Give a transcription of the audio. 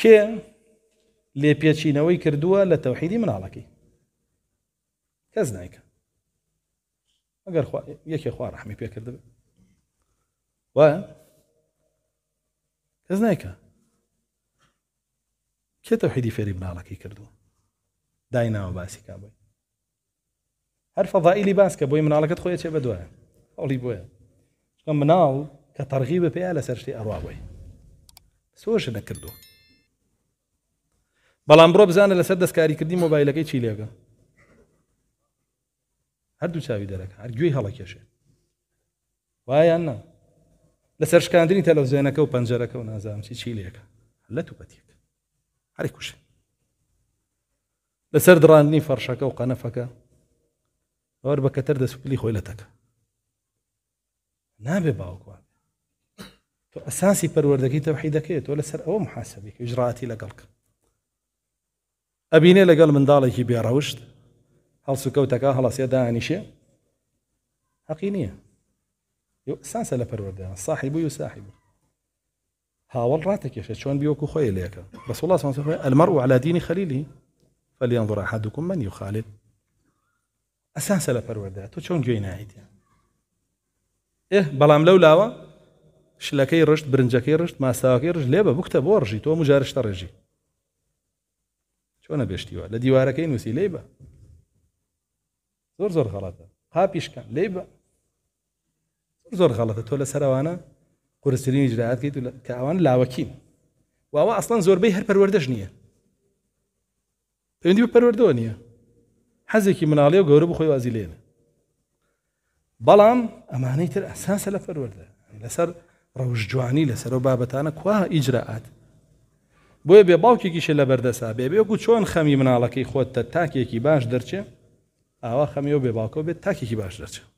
کێ لێپێچینەوەی کردووە لە تەوحیدی مناڵەکەی کەس نایکە ئەگەر یەکێ خوا ڕحمی پێکرد وە کەس نایکە کێ تەوحیدی فێری مناڵەکەی کردووە دایناوە باسی کا بووی هەر فەضائیلی باس کە بۆی مناڵەکەت خۆیە چێ بەدوایە ئەوڵی بۆیە مناڵ کە تەرغی بە پێیا لەسەر شتی ئەڕوا بووی سۆش نەکردووە بەڵام بڕۆ بزانە لەسەر دەستکاریکردی مۆبایلەکەی چی لێگە هەردوو چاوی دەرەکە هەرگوێی هەڵە کێشێ وایان نا لەسەر شکاندنی تەلەڤزیۆنەکە و پەنجەرەکە و نازانام چی چی لێەکە لە توپەتێک هەری کوش لەسەر دڕاندنی فەرشەکە و قەنەفەکە ئەوەر بەکەتەر دەسوپلی خۆی لەتەکە نابێ باوکوان تۆ ئەساسی پەروەردەکەی تەوحی دەکەێت تۆ لەسەر ئەوە محاسبی ئجراعاتی لەگەڵکە ابيني لقال من دالي كي روشت هل سكوتك هل سيدا عنيشي حقيني يو ساسا لبرورده صاحب يو صاحب ها والراتك يا شيخ شلون بيوكو خوي ليك بس والله سبحانه وتعالى المرء على دين خليله فلينظر احدكم من يخالد اساسا لبرورده تو شلون جوي نايت يعني؟ ايه بلام لو لاوا شلكي رشت برنجكي رشت ما ساكي رشت ليبا بكتب ورجي تو مجارش ترجي چۆنە بشتیوە لە دیوارەکەی نووسی لی بە زۆر زۆر غەڵەتە قاپیشکە لی بە زۆر غەڵەتە تۆ لە سەروانە قرسترین جراعاتکەیت و کە ئەوان لاوەکین واوە ئەسڵان زۆربەی هەر پەروەردەش نییە پەیوەندی بە پەروەردەوە نییە حەزێکی مناڵی و گەورە بخۆی وازی لێنە بەڵام ئەمانەی تر ئەساسە لە پەروەردە لەسەر ڕەوژجوانی لەسەر و بابەتانە کوا ئیجرراعات بۆیە بێ باوکێکیشە لە بەردەسا بێ بێ و چۆن خەمی مناڵەکەی خۆتە تاکێکی باش دەرچێ ئاوا خەمی و بێ باوکە بێت تاکێکی باش دەچێت